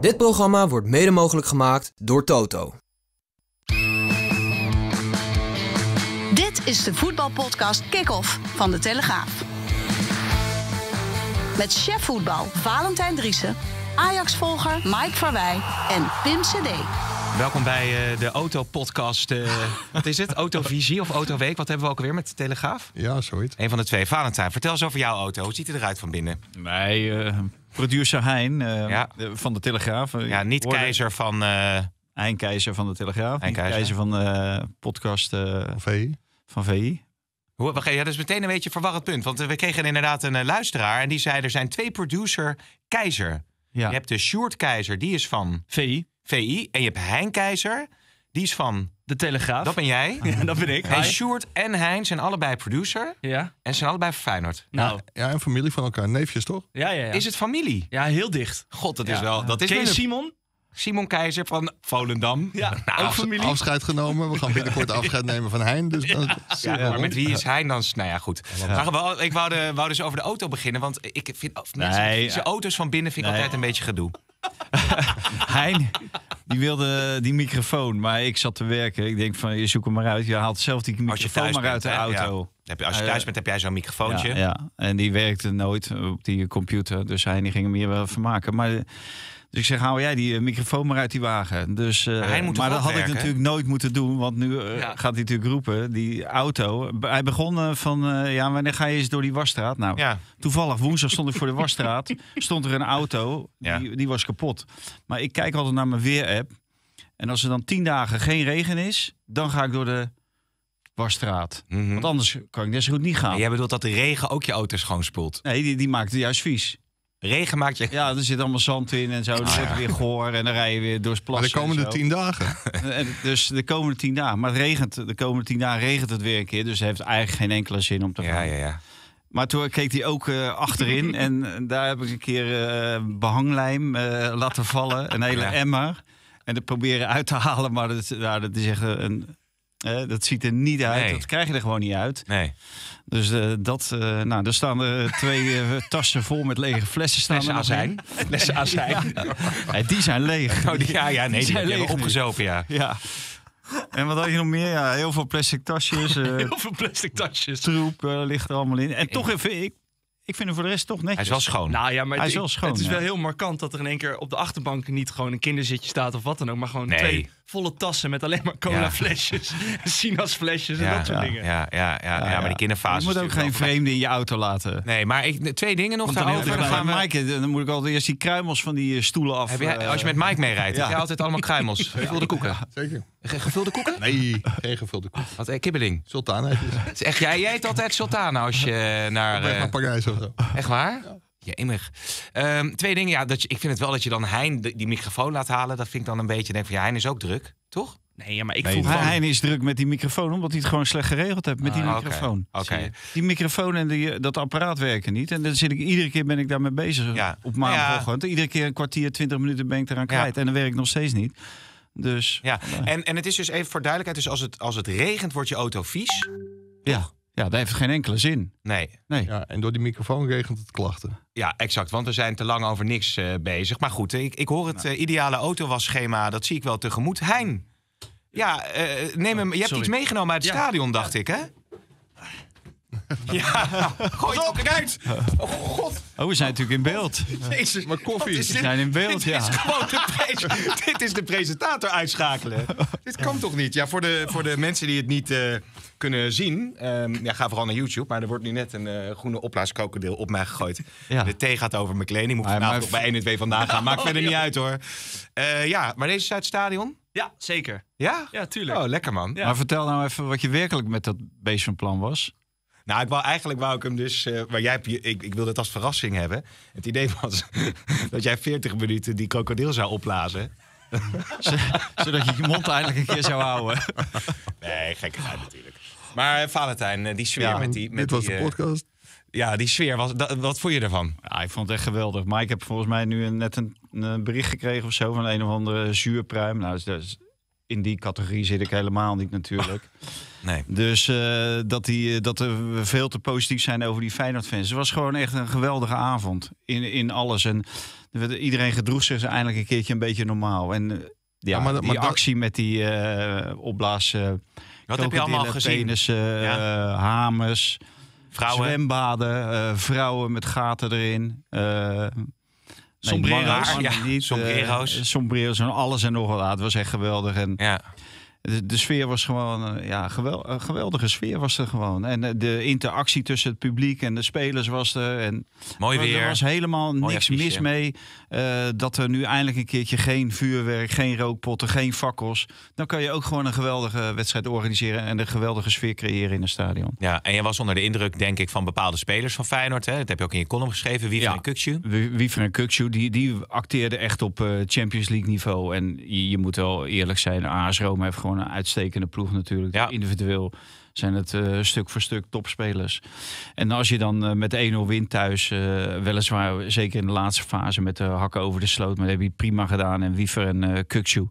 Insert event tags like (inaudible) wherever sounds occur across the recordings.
Dit programma wordt mede mogelijk gemaakt door Toto. Dit is de voetbalpodcast Kick-Off van De Telegraaf. Met chef voetbal Valentijn Driessen, Ajax-volger Mike Verwij en Pim CD. Welkom bij eh, de Autopodcast. podcast. Eh, (laughs) wat is het? Autovisie of Autoweek? Wat hebben we ook alweer met de Telegraaf? Ja, zoiets. Een van de twee. Valentijn, vertel eens over jouw auto. Hoe ziet het eruit van binnen? Wij eh, Producer Hein eh, van de Telegraaf. Eh, ja, niet keizer van... Uh, keizer van de Telegraaf. keizer van de podcast... van VI. Van VI. Hoe, ja, dat is meteen een beetje een verwarrend punt. Want we kregen inderdaad een luisteraar en die zei... er zijn twee producer Keizer. Je hebt de Short Keizer, die is van... VI. VI. En je hebt Hein Keizer, die is van... De Telegraaf. Dat ben jij. (laughs) dat ben ik. En Sjoerd en Heijn zijn allebei producer. Ja. En zijn allebei van Feyenoord. Nou. Ja, en familie van elkaar. Neefjes, toch? Ja, ja, ja. Is het familie? Ja, heel dicht. God, dat is wel... Dat is Ken je Simon? Simon Keizer van Volendam. Ja, ook nou, familie. Afscheid genomen. We gaan binnenkort (laughs) afscheid nemen van Heijn. Dus ja, ja, maar met wie is Heijn dan? Nou ja, goed. Ja. We, ik wou, de, dus over de auto beginnen. Want ik vind mensen, auto's van binnen vind ik altijd een beetje gedoe. (laughs) Hein, die wilde die microfoon, maar ik zat te werken. Ik denk van, je zoekt hem maar uit. Je haalt zelf die microfoon maar uit de auto. Als je thuis bent, heb jij zo'n microfoontje. Ja, en die werkte nooit op die computer. Dus hij ging hem hier wel vermaken. Maar dus ik zeg, hou jij die eh, microfoon maar uit die wagen. Dus, eh, maar dat had ik natuurlijk nooit moeten doen, want nu eh, gaat hij natuurlijk roepen, die auto. Hij begon van, ja, wanneer ga je eens door die wasstraat? Nou, ja. toevallig woensdag stond ik voor de wasstraat, (laughs) stond er een auto, ja. die, die was kapot. Maar ik kijk altijd naar mijn weer-app. En als er dan tien dagen geen regen is, dan ga ik door de wasstraat. Mhm. Want anders kan ik net zo goed niet gaan. Je jij bedoelt dat de regen ook je auto schoonspoelt? Nee, die, die maakt juist vies. Regen maakt je... Ja, er zit allemaal zand in en zo. Dan ah, zit weer goor en dan rij je weer door het Maar de komende tien dagen. (laughs) En, dus de komende tien dagen. Maar het regent, de komende tien dagen regent het weer een keer. Dus het heeft eigenlijk geen enkele zin om te gaan. Ja, ja, ja. Maar toen keek hij ook eh, achterin. (laughs) en eh, daar heb ik een keer uh, eh, behanglijm laten vallen. Een hele emmer. En dat proberen uit te halen. Maar dat, nou, dat is echt een dat ziet er niet uit. Dat krijg je er gewoon niet uit. Nee. Dus uh, dat, eh, nou, er staan eh, twee (laughs) tassen vol met lege flessen staan. Flessen azijn. Flessen (laughs) azijn. Ja. die zijn leeg. Oh, die, ja, ja, nee, die, die zijn leeg opgezopen, ja. ja. En wat had je nog meer? Ja, heel veel plastic tasjes. (laughs) heel veel plastic tasjes. Troep ligt er allemaal in. En toch even, ik, ik vind hem voor de rest toch netjes. Hij is wel schoon. Nou ja, maar Hij is wel schoon, het is wel heel markant dat er in één keer op de achterbank niet gewoon een kinderzitje staat of wat dan ook, maar gewoon twee volle tassen met alleen maar colaflesjes, sinasflesjes en dat soort dingen. Ja, ja, ja, ja, maar die kinderfase. Je moet ook geen vreemde in je auto laten. Nee, maar ik, twee dingen nog daarover. Dan, gaan we... Mike, dan moet ik altijd eerst die kruimels van die eh, stoelen af. Eh, als je met Mike rijdt, (laughs) heb je altijd allemaal kruimels. (laughs) Gevulde koeken. Zeker. Gevulde koeken? Nee, geen gevulde koeken. Wat, eh, kibbeling? Sultana. Echt, jij eet altijd sultana als je naar... Naar Parijs of zo. Echt waar? ja immig. Ehm, twee dingen. Ja, dat ik vind het wel dat je dan Hein die, microfoon laat halen. Dat vind ik dan een beetje. Denk van ja, Hein is ook druk, toch? Nee, ja, maar ik voel Hein is druk met die microfoon, omdat hij het gewoon slecht geregeld heeft met die ah, microfoon. Die microfoon en die, dat apparaat werken niet. En dan zit ik, iedere keer ben ik daarmee bezig ja. op maandagochtend. Iedere keer een kwartier, twintig minuten ben ik eraan kwijt. En dan werkt nog steeds niet. Dus, ja, eh. en, en het is dus even voor duidelijkheid. Dus als het, als het regent, wordt je auto vies. Ja. Ja, dat heeft geen enkele zin. Nee. nee. Ja, en door die microfoon regent het klachten. Ja, exact. Want we zijn te lang over niks eh, bezig. Maar goed, ik, ik hoor het nou. uh, ideale autowasschema. Dat zie ik wel tegemoet. Hein, ja, eh, neem hem. Oh, je hebt iets meegenomen uit het stadion, dacht ik, hè? Ja, (laughs) gooi het ook eruit. Oh, god. Oh, we zijn natuurlijk in beeld. Jezus. Maar koffie. We zijn in beeld, dit ja. Is de (laughs) dit is de presentator uitschakelen. dit kan toch niet? Ja, voor de, voor de mensen die het niet kunnen zien. Ehm, ja, ga vooral naar YouTube. Maar er wordt nu net een uh, groene oplaaskokodil op mij gegooid. De thee gaat over kleding. moet ik vanavond nog bij 1 en 2 vandaan gaan. Maakt (laughs) oh, verder niet uit hoor. Uh, ja, maar deze stadion. Ja, zeker. Ja? Ja, tuurlijk. Oh, lekker man. Maar vertel nou even wat je werkelijk met dat beest van plan was. Nou, ik wou, eigenlijk wou ik hem dus. Eh, maar jij ik, ik wilde het als verrassing hebben. Het idee was (laughs) dat jij 40 minuten die krokodil zou opblazen. (laughs) Zodat je je mond eindelijk een keer zou houden. Nee, gekke natuurlijk. Maar eh, Valentijn, eh, die sfeer met die... Met die, eh, podcast. Ja, die sfeer, was, wat vond je ervan? ik vond het echt geweldig. Maar ik heb volgens mij nu net een, een, bericht gekregen of zo van een of andere zuurpruim. Nou, dus, dus in die categorie zit ik helemaal niet natuurlijk. (laughs) Nee. Dus dat, die, dat we veel te positief zijn over die Feyenoord-fans. Het was gewoon echt een geweldige avond in, in alles. En iedereen gedroeg zich eindelijk een keertje een beetje normaal. En ja, maar, die maar actie met die uh, opblaas... Wat heb je allemaal gezien? Penissen, eh, hamers, vrouwen. zwembaden, eh, vrouwen met gaten erin. Eh, nee, sombrero's. ja, niet. Sombrero's. sombrero's en alles en nog wat. Ah, het was echt geweldig. En ja. de, sfeer was gewoon, ja, gewel, geweldige sfeer was er gewoon. En de interactie tussen het publiek en de spelers was er. En Mooi weer. Er was helemaal niks mis mee. Eh, dat er nu eindelijk een keertje geen vuurwerk, geen rookpotten, geen fakkels. Dan kan je ook gewoon een geweldige wedstrijd organiseren en een geweldige sfeer creëren in het stadion. Ja, en je was onder de indruk, denk ik, van bepaalde spelers van Feyenoord. Hè? Dat heb je ook in je column geschreven, Wie van en Wie van en Kukcu, die, die acteerde echt op eh, Champions League niveau. En je, je moet wel eerlijk zijn, AS Rome heeft gewoon een uitstekende ploeg natuurlijk, ja. individueel zijn het eh, stuk voor stuk topspelers. En als je dan eh, met 1-0 wint thuis, eh, weliswaar zeker in de laatste fase met de hakken over de sloot, maar dat heb je prima gedaan. En Wiefer en uh,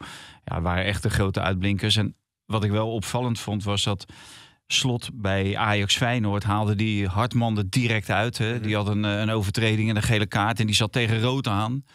ja, waren echt de grote uitblinkers. En wat ik wel opvallend vond was dat slot bij Ajax Feyenoord haalde die Hartman er direct uit. Hè. Mhm. Die had een, een overtreding en een gele kaart en die zat tegen rood aan.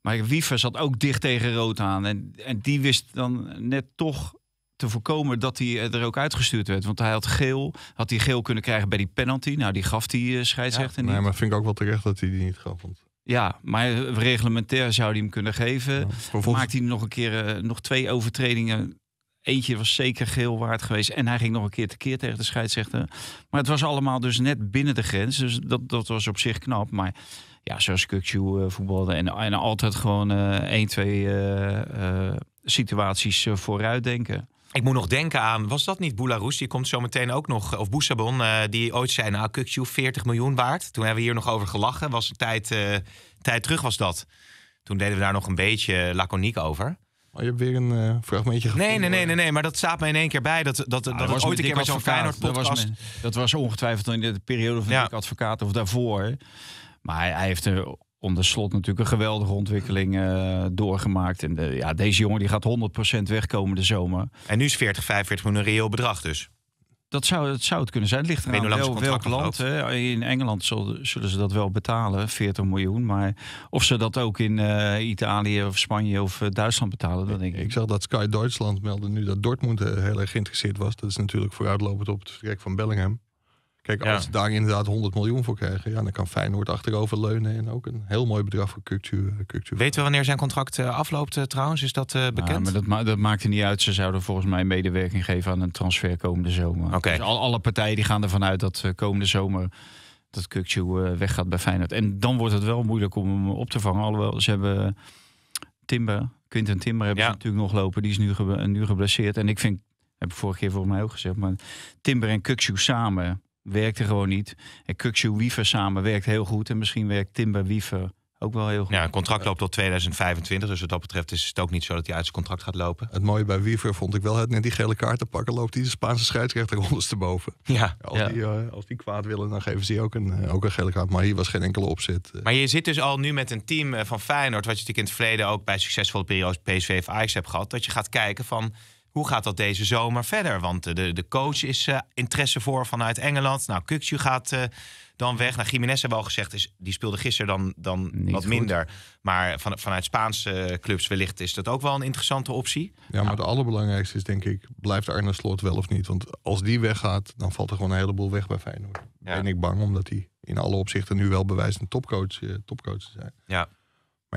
Maar Wiever zat ook dicht tegen rood aan. En, en die wist dan net toch te voorkomen dat hij eh, er ook uitgestuurd werd. Want hij had geel, had hij geel kunnen krijgen bij die penalty. Nou, die gaf die eh, scheidsrechter niet. Nee, maar vind ik ook wel terecht dat hij die niet gaf. Want... Ja, maar eh, reglementair zou hij hem kunnen geven. Ja, vervolgens... Maakte hij nog een keer nog twee overtredingen. Eentje was zeker geel waard geweest. En hij ging nog een keer tekeer tegen de scheidsrechter. Maar het was allemaal dus net binnen de grens. Dus dat, dat was op zich knap. Maar ja, zoals Kukju uh, voetbalde. En, en altijd gewoon uh, één, twee situaties vooruit denken. Ik moet nog denken aan, was dat niet Boularus? Die komt zo meteen ook nog. Of Boussabon, eh, die ooit zei, nou, 40 miljoen waard. Toen hebben we hier nog over gelachen. Was een tijd, eh, tijd terug was dat. Toen deden we daar nog een beetje laconiek over. Oh, je hebt weer een uh, fragmentje gevonden. Nee, nee, nee, nee, nee, maar dat staat me in één keer bij. Dat, dat, ah, dat, was ooit een keer was zo'n Feyenoord podcast... Dat was, dat was ongetwijfeld in de periode van ja. Advocaat of daarvoor. Maar hij, hij heeft er onder slot natuurlijk een geweldige ontwikkeling eh, doorgemaakt. En de, eh, ja, deze jongen die gaat 100% wegkomen de zomer. En nu is 40, 45 miljoen een reëel bedrag dus. Dat zou, dat zou het kunnen zijn. Het ligt eraan wel, welk land. Hè? In Engeland zullen, zullen, ze dat wel betalen, 40 miljoen. Maar of ze dat ook in eh, Italië of Spanje of Duitsland betalen, dan denk ik. Ik zag dat Sky Duitsland meldde nu dat Dortmund heel erg geïnteresseerd was. Dat is natuurlijk vooruitlopend op het vertrek van Bellingham. Kijk, als ze daar inderdaad 100 miljoen voor krijgen, ja, dan kan Feyenoord achterover leunen en ook een heel mooi bedrag voor cultuur. Eh, Weet we wanneer zijn contract eh, afloopt eh, trouwens? Is dat nou, bekend? Ja, maar dat, dat maakt er niet uit. Ze zouden volgens mij medewerking geven aan een transfer komende zomer. Dus al, alle partijen die gaan ervan uit dat komende zomer dat Kukcu weggaat bij Feyenoord. En dan wordt het wel moeilijk om hem op te vangen. Alhoewel, ze hebben Timber, Quinten Timber hebben ze natuurlijk nog lopen. Die is nu, nu geblesseerd. En ik vind, heb ik vorige keer volgens mij ook gezegd, maar Timber en Kukcu samen werkte gewoon niet. En Kuxu Wiever samen werkt heel goed. En misschien werkt Timber Wiever ook wel heel goed. Ja, een contract loopt tot 2025. Dus wat dat betreft is het ook niet zo dat hij uit zijn contract gaat lopen. Het mooie bij Wiever vond ik wel, het net die gele kaart te pakken, loopt die de Spaanse scheidsrechter ondersteboven. Ja. Als, ja. Die, eh, als die kwaad willen, dan geven ze die ook een, eh, ook een gele kaart. Maar hier was geen enkele opzet. Eh. Maar je zit dus al nu met een team van Feyenoord, wat je natuurlijk in het verleden ook bij succesvolle periodes PSV of Ajax hebt gehad, dat je gaat kijken van hoe gaat dat deze zomer verder? Want eh, de, de coach is uh, interesse voor vanuit Engeland. Nou, Kukje gaat eh, dan weg. naar nou, Jiménez hebben we al gezegd, is, die speelde gisteren dan, dan wat minder. Maar van, vanuit Spaanse clubs wellicht is dat ook wel een interessante optie. Ja, maar het allerbelangrijkste is denk ik, blijft Arne Slot wel of niet? Want als die weggaat, dan valt er gewoon een heleboel weg bij Feyenoord. Ben ik bang, omdat hij in alle opzichten nu wel bewijst een topcoach, topcoach is. zijn. Ja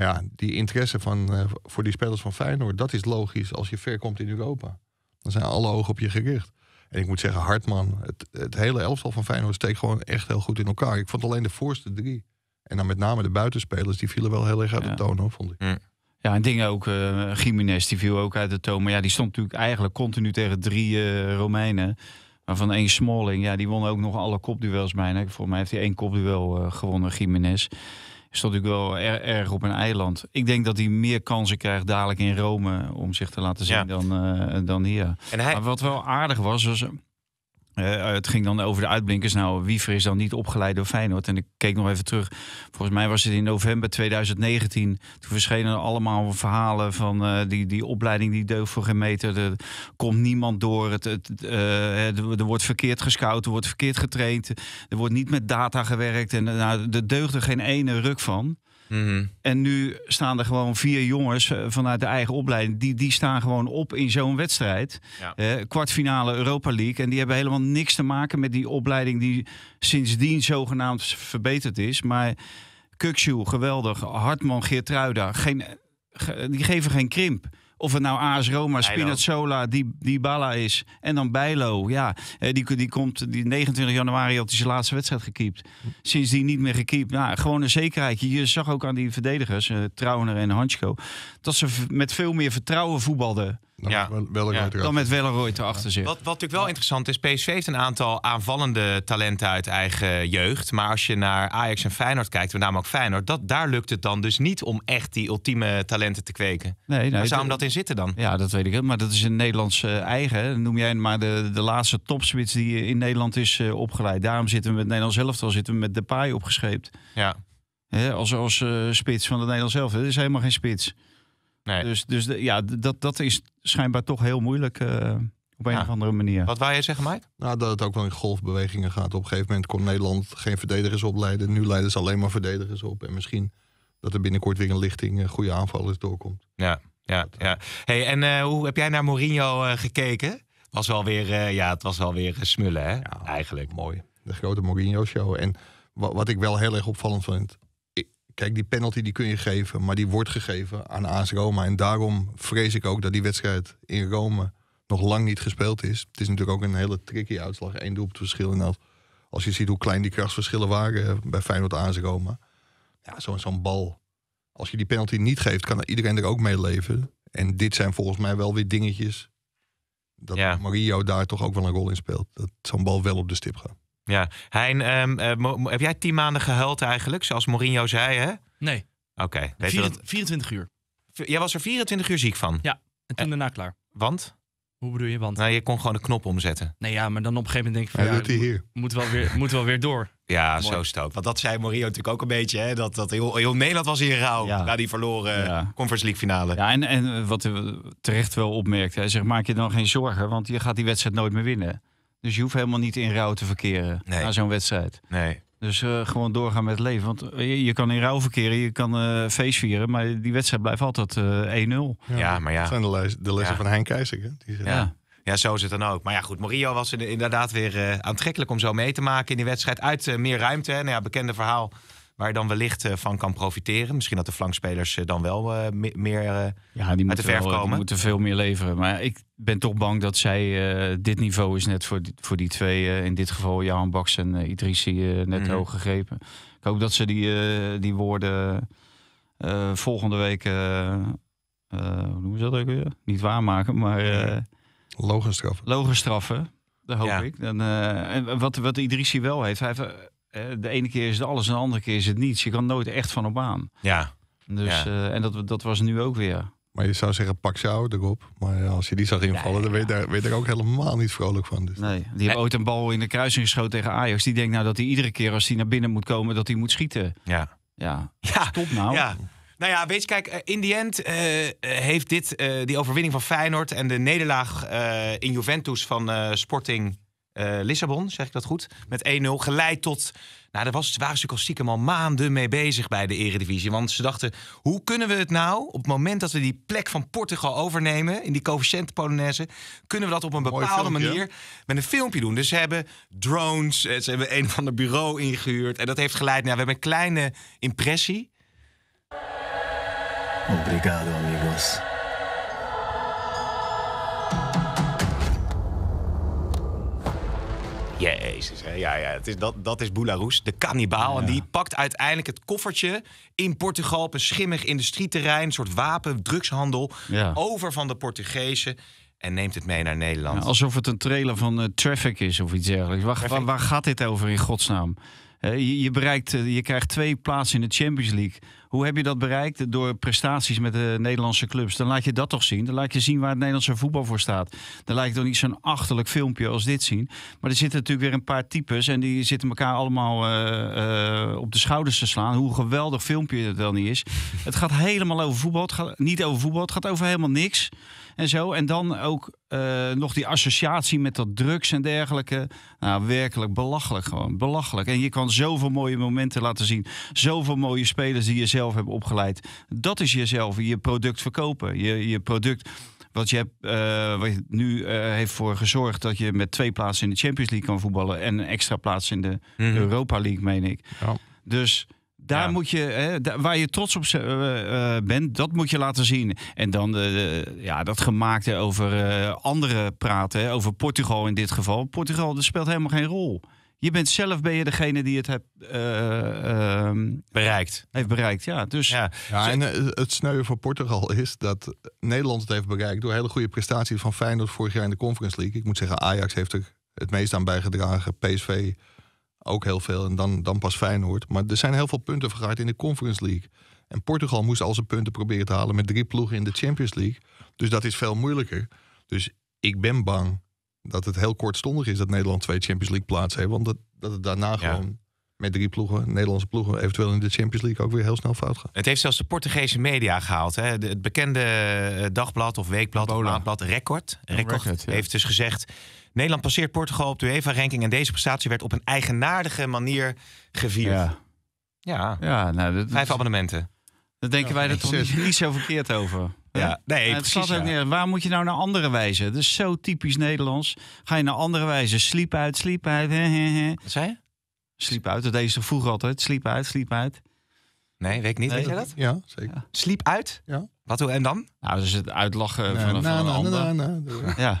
ja, die interesse van, eh, voor die spelers van Feyenoord, dat is logisch als je ver komt in Europa. Dan zijn alle ogen op je gericht. En ik moet zeggen, Hartman, het, het hele elftal van Feyenoord steekt gewoon echt heel goed in elkaar. Ik vond alleen de voorste drie. En dan met name de buitenspelers, die vielen wel heel erg uit de toon, hoor, vond ik. Ja, en dingen ook, uh, Jiménez, die viel ook uit de toon. Maar ja, die stond natuurlijk eigenlijk continu tegen drie eh, Romeinen. Maar van één Smalling, ja, die won ook nog alle kopduels bijna. voor mij heeft hij één kopduel gewonnen, Jiménez is dat natuurlijk wel er, erg op een eiland. Ik denk dat hij meer kansen krijgt dadelijk in Rome om zich te laten zien dan, eh, dan hier. Maar wat wel aardig was, was eh, het ging dan over de uitblinkers. Nou, Wiever is dan niet opgeleid door Feyenoord. En ik keek nog even terug. Volgens mij was het in november 2019. Toen verschenen allemaal verhalen van eh, die, die opleiding die deugt voor geen meter. Er komt niemand door. Het, het eh, er wordt verkeerd gescout, er wordt verkeerd getraind. Er wordt niet met data gewerkt. En nou, er deugde geen ene ruk van. Mhm. En nu staan er gewoon vier jongens eh, vanuit de eigen opleiding. Die, die staan gewoon op in zo'n wedstrijd. Ja. Eh, kwartfinale Europa League. En die hebben helemaal niks te maken met die opleiding die sindsdien zogenaamd verbeterd is. Maar Kukshoe, geweldig. Hartman, Geertruida. Geen, die geven geen krimp. Of het nou AS Roma, Spinazzola, Dybala is. En dan Bijlo. Ja, eh, die, die komt die 29 januari had hij zijn laatste wedstrijd gekiept. sinds die niet meer gekiept. Nou, gewoon een zekerheid. Je zag ook aan die verdedigers, uh, Trauner en Hansko, dat ze met veel meer vertrouwen voetbalden. Dan, nou, ja. wel, ja. dan met Welleroy erachter zich. Wat, wat natuurlijk wel interessant is, PSV heeft een aantal aanvallende talenten uit eigen jeugd. Maar als je naar Ajax en Feyenoord kijkt, met name ook Feyenoord, dat, daar lukt het dan dus niet om echt die ultieme talenten te kweken. Nee, nee, zou hem dat in zitten dan? Ja, dat weet ik wel. Maar dat is een Nederlands eh, eigen. Noem jij maar de, de laatste topspits die eh, in Nederland is eh, opgeleid. Daarom zitten we met Nederland zelf al zitten we met Depay opgescheept. Ja. als als spits van het Nederlands zelf. Dat is helemaal geen spits. Dus, dus ja, dat, dat is schijnbaar toch heel moeilijk eh, op een of andere manier. Wat wou jij zeggen, Mike? Nou, dat het ook wel in golfbewegingen gaat. Op een gegeven moment kon Nederland geen verdedigers opleiden. Nu leiden ze alleen maar verdedigers op. En misschien dat er binnenkort weer een lichting uh, goede aanvallers doorkomt. Ja, ja, ja. Hey, en eh, hoe heb jij naar Mourinho gekeken? Was wel weer, ja, het was wel weer smullen, hè? Eigenlijk. Mooi. De grote Mourinho-show. En wat ik wel heel erg opvallend vind Kijk, die penalty die kun je geven, maar die wordt gegeven aan AS Roma. En daarom vrees ik ook dat die wedstrijd in Rome nog lang niet gespeeld is. Het is natuurlijk ook een hele tricky uitslag. één het verschil En Als je ziet hoe klein die krachtsverschillen waren eh, bij Feyenoord AS Roma. Ja, zo'n bal. Als je die penalty niet geeft, kan iedereen er ook mee leven. En dit zijn volgens mij wel weer dingetjes. Dat Mario daar toch ook wel een rol in speelt. Dat zo'n bal wel op de stip gaat. Ja, Hein, ehm, eh, heb jij tien maanden gehuild eigenlijk, zoals Mourinho zei, hè? Nee. Oké. Okay, 24, uur. Jij was er 24 uur ziek van? Ja, en toen eh, daarna klaar. Want? Hoe bedoel je want? Nou, je kon gewoon de knop omzetten. Nee, ja, maar dan op een gegeven moment denk ik van... Ja, ja, moet, hier. moet, wel weer, moet wel weer door. (laughs) Ja, zo is Want dat zei Mourinho natuurlijk ook een beetje. Hè? Dat, dat heel, heel Nederland was in rauw ja. na die verloren Conference League finale. Ja, en, en wat terecht wel opmerkte. Hij zegt, maak je dan geen zorgen, want je gaat die wedstrijd nooit meer winnen. Dus je hoeft helemaal niet in rouw te verkeren naar na zo'n wedstrijd. Nee. Dus eh, gewoon doorgaan met het leven. Want eh, je, je kan in rouw verkeren, je kan eh, feest vieren, maar die wedstrijd blijft altijd 1-0. Ja, maar ja. Dat zijn de, les, de lessen van Henk Keizer. ja. ja, zo is het dan ook. Maar ja, goed, Mario was inderdaad weer aantrekkelijk om zo mee te maken in die wedstrijd. Uit meer ruimte. Hè. Nou ja, bekende verhaal waar je dan wellicht eh, van kan profiteren. Misschien dat de flankspelers eh, dan wel eh, meer ja, die uit de verf komen. Die moeten veel meer leveren. Maar ik ben toch bang dat zij... dit niveau is net voor die, voor die twee... in dit geval Jan Baks en Idrissi net mhm. hoog gegrepen. Ik hoop dat ze die, die woorden volgende week... hoe noemen ze dat ook weer? Niet waarmaken, maar... Uh, Logisch straffen. dat hoop ik. En, en wat, wat Idrissi wel heeft... Hij heeft de ene keer is het alles en de andere keer is het niets. Je kan nooit echt van op aan. Ja. Dus, eh, en dat, dat was nu ook weer. Maar je zou zeggen, pak oud erop. Maar als je die zag invallen, dan weet daar, weet ik ook helemaal niet vrolijk van. Dus. Nee, die hebben ooit een bal in de kruising geschoten tegen Ajax. Die denkt nou dat hij iedere keer als hij naar binnen moet komen, dat hij moet schieten. Ja. Ja, ja. stop nou. Ja. Nou ja, weet je, kijk, eh, in die end eh, heeft dit, die overwinning van Feyenoord en de nederlaag in Juventus van Sporting eh, Lissabon, zeg ik dat goed? Met 1-0 geleid tot. Nou, daar was, waren ze natuurlijk al stiekem al maanden mee bezig bij de Eredivisie. Want ze dachten, hoe kunnen we het nou op het moment dat we die plek van Portugal overnemen. in die coëfficiënt Polonaise. kunnen we dat op een bepaalde manier met een filmpje doen. Dus ze hebben drones, eh, ze hebben een van de bureau ingehuurd. En dat heeft geleid Nou, we hebben een kleine impressie. Obrigado, amigos. Jezus, Ja, ja. Het is, dat, dat is Boularus, de kannibaal. En die pakt uiteindelijk het koffertje in Portugal op een schimmig industrieterrein. Een soort wapen, drugshandel. Over van de Portugezen en neemt het mee naar Nederland. alsof het een trailer van eh, Traffic is of iets dergelijks. Waar, waar, gaat dit over in godsnaam? je, bereikt, eh, je krijgt twee plaatsen in de Champions League. Hoe heb je dat bereikt? Door prestaties met de Nederlandse clubs. Dan laat je dat toch zien. Dan laat je zien waar het Nederlandse voetbal voor staat. Dan laat je toch niet zo'n achterlijk filmpje als dit zien. Maar er zitten natuurlijk weer een paar types. En die zitten elkaar allemaal eh, eh, op de schouders te slaan. Hoe geweldig filmpje het dan niet is. Het gaat helemaal over voetbal. Het gaat niet over voetbal. Het gaat over helemaal niks. En zo. En dan ook eh, nog die associatie met dat drugs en dergelijke. Nou, werkelijk belachelijk gewoon. Belachelijk. En je kan zoveel mooie momenten laten zien. Zoveel mooie spelers die je zelf zelf hebben opgeleid. Dat is jezelf, je product verkopen. Je, je product wat je, hebt, eh, wat nu eh, heeft voor gezorgd dat je met twee plaatsen in de Champions League kan voetballen. En een extra plaats in de mhm. Europa League, meen ik. Ja. Dus daar moet je, hè, waar je trots op uh, bent, dat moet je laten zien. En dan uh, ja, dat gemaakte over andere anderen praten, over Portugal in dit geval. Portugal dat speelt helemaal geen rol je bent zelf ben je degene die het hebt eh, ehm, bereikt. Heeft bereikt, ja. Dus, ja. en eh, het sneu van Portugal is dat Nederland het heeft bereikt door hele goede prestaties van Feyenoord vorig jaar in de Conference League. Ik moet zeggen, Ajax heeft er het meest aan bijgedragen. PSV ook heel veel. En dan, dan pas Feyenoord. Maar er zijn heel veel punten vergaard in de Conference League. En Portugal moest al zijn punten proberen te halen met drie ploegen in de Champions League. Dus dat is veel moeilijker. Dus ik ben bang dat het heel kortstondig is dat Nederland twee Champions League plaatsen heeft. Want dat, dat het daarna gewoon met drie ploegen, Nederlandse ploegen, eventueel in de Champions League ook weer heel snel fout gaat. Het heeft zelfs de Portugese media gehaald. Hè? het bekende eh, dagblad of weekblad of maandblad Record, Record, heeft dus gezegd... Nederland passeert Portugal op de UEFA-ranking... en deze prestatie werd op een eigenaardige manier gevierd. Ja. ja. ja nou, dat, Vijf abonnementen. Daar denken wij dat toch niet, niet zo verkeerd over. Ja, nee, eh, precies, Waar moet je nou naar andere wijzen? Dat is zo typisch Nederlands. Ga je naar andere wijzen? Sliep uit, sliep uit. Wat zei je? Sliep uit, dat deed ze vroeger altijd. Sliep uit, sliep uit. Nee, weet ik niet. weet jij dat? Ja, zeker. Ja. Sliep uit? Ja. Wat hoe en dan? Nou, dus het uitlachen van, na, van na, een ander. Na, ja. (laughs)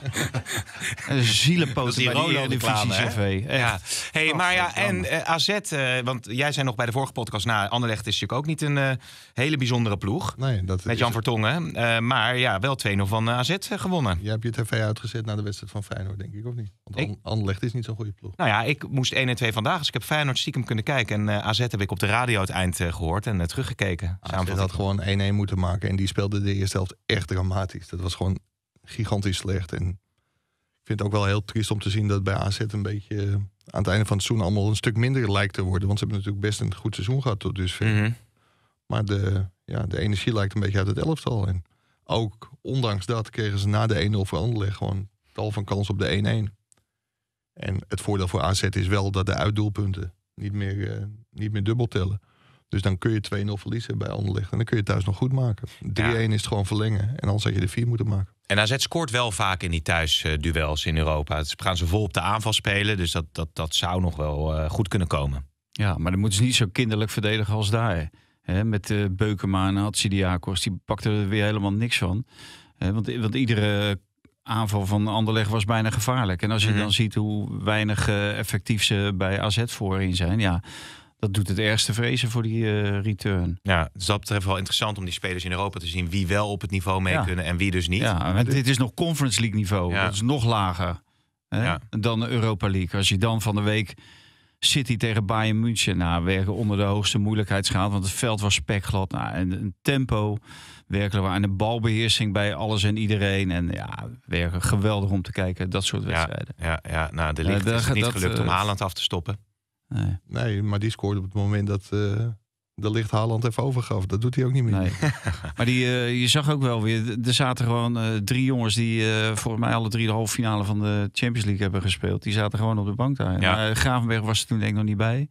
Zielenpoot die Rolo de CV. Ja. Hey, oh, maar ja, en eh, AZ, eh, want jij zei nog bij de vorige podcast, na nou, Anderlecht is natuurlijk ook niet een eh, hele bijzondere ploeg. Nee, dat met Jan Vertongen. maar ja, wel 2-0 van AZ gewonnen. Jij hebt je tv uitgezet naar de wedstrijd van Feyenoord, denk ik, of niet? Want ik, Anderlecht is niet zo'n goede ploeg. Nou ja, ik moest 1 en 2 vandaag, dus ik heb Feyenoord stiekem kunnen kijken. En AZ heb ik op de radio het eind gehoord en teruggekeken. AZ had gewoon 1-1 moeten maken en die de eerste helft echt dramatisch. Dat was gewoon gigantisch slecht. En ik vind het ook wel heel triest om te zien dat bij AZ een beetje eh, aan het einde van het seizoen allemaal een stuk minder lijkt te worden. Want ze hebben natuurlijk best een goed seizoen gehad tot dusver. Mm Maar de, ja, de energie lijkt een beetje uit het elftal. En ook ondanks dat kregen ze na de 1-0 voor gewoon tal van kans op de 1-1. En het voordeel voor AZ is wel dat de uitdoelpunten niet meer, eh, niet meer dubbel tellen. Dus dan kun je 2-0 verliezen bij Anderlecht. En dan kun je het thuis nog goed maken. 3-1 is het gewoon verlengen. En dan zou je de 4 moeten maken. En AZ scoort wel vaak in die thuisduels in Europa. Ze dus gaan ze vol op de aanval spelen. Dus dat, dat, dat zou nog wel eh, goed kunnen komen. Ja, maar dan moeten ze niet zo kinderlijk verdedigen als daar. He, met uh, eh, Beukema en Atsidiakos Die pakte er weer helemaal niks van. want, want iedere aanval van Anderlecht was bijna gevaarlijk. En als je mhm. dan ziet hoe weinig eh, effectief ze bij AZ voorin zijn... ja, dat doet het ergste vrezen voor die eh, return. Ja, dus dat betreft wel interessant om die spelers in Europa te zien wie wel op het niveau mee kunnen en wie dus niet. Ja, want dit is nog Conference League niveau. Dat is nog lager hè, dan de Europa League. Als je dan van de week City tegen Bayern München nou, werken onder de hoogste moeilijkheidsgraad, want het veld was spekglad. Nou, en een tempo werkelijk waar. En de balbeheersing bij alles en iedereen. En ja, werken geweldig om te kijken, dat soort wedstrijden. Ja, ja, nou, de eh, licht is het niet gelukt om eh, Haaland af te stoppen. Nee. nee. maar die scoorde op het moment dat uh, de licht Haaland even overgaf. Dat doet hij ook niet meer. Nee. (laughs) maar die, eh, je zag ook wel weer, er zaten gewoon eh, drie jongens die voor mij alle drie de halve finale van de Champions League hebben gespeeld. Die zaten gewoon op de bank daar. Ja. Gravenberg was er toen denk ik nog niet bij.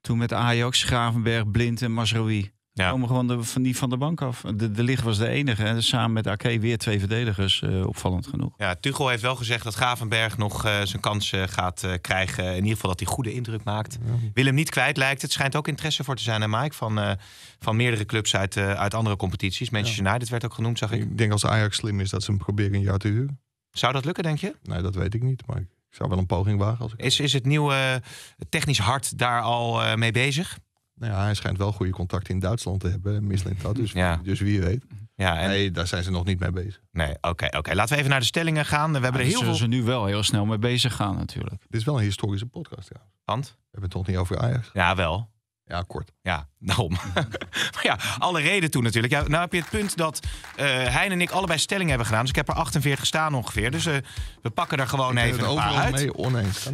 Toen met Ajax, Gravenberg, Blind en Masrowie. Ja. Komen gewoon de, van die van de bank af. De, de Ligt was de enige. En samen met Ake weer twee verdedigers, eh, opvallend genoeg. Ja, Tuchel heeft wel gezegd dat Gavenberg nog eh, zijn kansen eh, gaat krijgen. In ieder geval dat hij goede indruk maakt. Willem niet kwijt lijkt. Het schijnt ook interesse voor te zijn, aan Mike? Van, van meerdere clubs uit, uit andere competities. Manchester ja. United werd ook genoemd, zag ik. Ik denk als Ajax slim is dat ze hem proberen een jaar te huren. Zou dat lukken, denk je? Nee, dat weet ik niet, maar ik zou wel een poging wagen. Als ik is, is het nieuwe technisch hart daar al mee bezig? nou ja, hij schijnt wel goede contacten in Duitsland te hebben. misling dat, dus, (laughs) dus wie weet. Ja, en... Nee, daar zijn ze nog niet mee bezig. Nee, oké. oké. Laten we even naar de stellingen gaan. We hebben er heel veel... ze nu wel heel snel mee bezig gaan natuurlijk. Dit is wel een historische podcast Want? We hebben het toch niet over Ajax. Ja, wel. Ja, kort. Ja, daarom. (laughs) maar ja, alle reden toen natuurlijk. Ja, nou heb je het punt dat uh, Hein en ik allebei stelling hebben gedaan. Dus ik heb er 48 staan ongeveer. Dus eh, we pakken er gewoon even een paar uit. Mee oneens.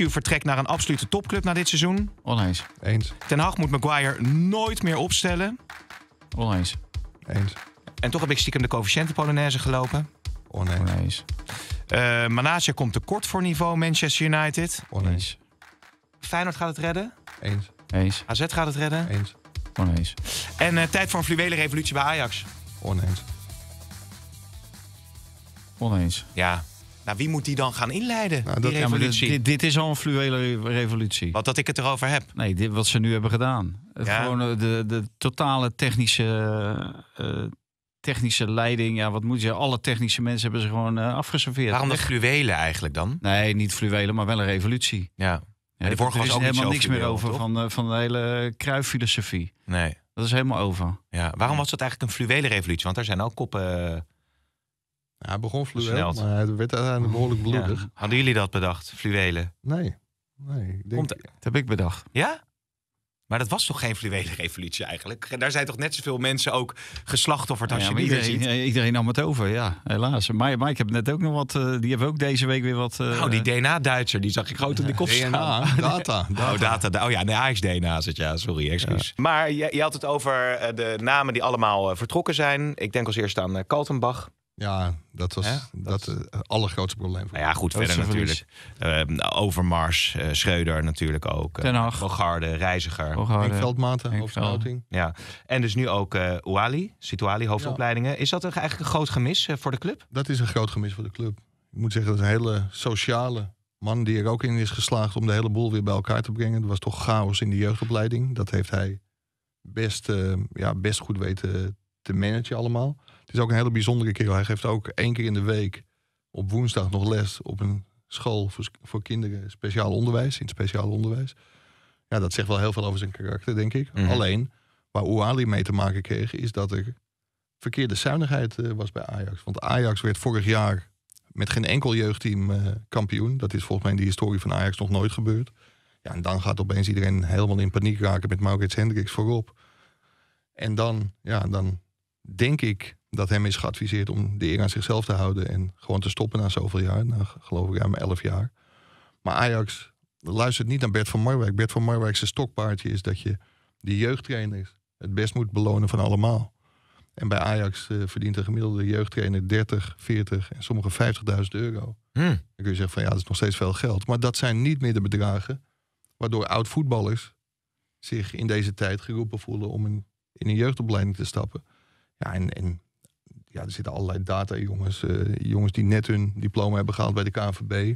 Uh, vertrekt naar een absolute topclub na dit seizoen. Oneens. Eens. Ten Hag moet Maguire nooit meer opstellen. Oneens. Eens. En toch heb ik stiekem de coëfficiënten Polonaise gelopen. Oneens. Oneens. Uh, te komt tekort voor niveau Manchester United. Oneens. Feyenoord gaat het redden. Eens. Eens. AZ gaat het redden? Eens. Oneens. Oh, en eh, tijd voor een fluwele revolutie bij Ajax? Oneens. Oh, Oneens. Oh, ja. Nou, wie moet die dan gaan inleiden, nou, die revolutie? dit, is al een fluwele revolutie. Wat dat ik het erover heb? Nee, dit, wat ze nu hebben gedaan. Gewoon eh, de, de totale technische... Eh, technische leiding, ja, wat moet je Alle technische mensen hebben ze gewoon afgeserveerd. Waarom de fluwelen eigenlijk dan? Nee, niet fluwelen, maar wel een revolutie. Ja. Ja, de vorige er was is ook helemaal niks meer over van, eh, van de hele kruiffilosofie. Nee. Dat is helemaal over. Ja, waarom was dat eigenlijk een fluwele revolutie? Want daar zijn ook koppen... Ja, het begon fluweel, maar het werd uiteindelijk behoorlijk bloedig. Hadden jullie dat bedacht, fluwelen? Nee. nee ik Dat heb ik bedacht. Ja? Maar dat was toch geen fluwele revolutie eigenlijk? Daar zijn toch net zoveel mensen ook geslachtofferd als nou je iedereen, ziet? Iedereen nam het over, ja, helaas. Maar, maar ik heb net ook nog wat, eh, die hebben ook deze week weer wat... Uh, oh, die DNA-Duitser, die zag ik groot op de kop staan. (laughs) Oh, data, data. Oh, data, oh ja, nee, AXDNA dna zit, ja, sorry, excuus. Maar je, je, had het over eh, de namen die allemaal vertrokken zijn. Ik denk als eerste aan Kaltenbach. Ja, dat was dat, dat eh, het allergrootste probleem. Nou ja, goed, verder natuurlijk. Eh, Overmars, uh, Schreuder natuurlijk ook. Ten Hag. Bogarde, Reiziger. Veldmaten, hoofdverhouding. Ja. En dus nu ook uh, Ouali, Situali, hoofdopleidingen. Is dat eigenlijk een groot gemis voor de club? Dat is een groot gemis voor de club. Ik moet zeggen, dat is een hele sociale man die er ook in is geslaagd... om de hele boel weer bij elkaar te brengen. Er was toch chaos in de jeugdopleiding. Dat heeft hij best, ja, best goed weten te managen allemaal. Het is ook een hele bijzondere kerel. Hij geeft ook één keer in de week op woensdag nog les op een school voor, voor kinderen speciaal onderwijs, in het speciaal onderwijs. Ja, dat zegt wel heel veel over zijn karakter, denk ik. Mhm. Alleen, waar Ouali mee te maken kreeg, is dat er verkeerde zuinigheid eh, was bij Ajax. Want Ajax werd vorig jaar met geen enkel jeugdteam eh, kampioen. Dat is volgens mij in de historie van Ajax nog nooit gebeurd. Ja, en dan gaat opeens iedereen helemaal in paniek raken met Maurits Hendricks voorop. En dan, ja, dan denk ik dat hem is geadviseerd om de eer aan zichzelf te houden en gewoon te stoppen na zoveel jaar, na geloof ik ruim elf jaar. Maar Ajax luistert niet naar Bert van Marwijk. Bert van Marwijk's stokpaardje is dat je de jeugdtrainers het best moet belonen van allemaal. En bij Ajax eh, verdient een gemiddelde jeugdtrainer 30, 40 en sommige 50.000 euro. Hmm. Dan kun je zeggen van ja, dat is nog steeds veel geld. Maar dat zijn niet meer de bedragen waardoor oud voetballers zich in deze tijd geroepen voelen om in, in een jeugdopleiding te stappen. Ja, en, en ja, er zitten allerlei data jongens, eh, jongens die net hun diploma hebben gehaald bij de KNVB.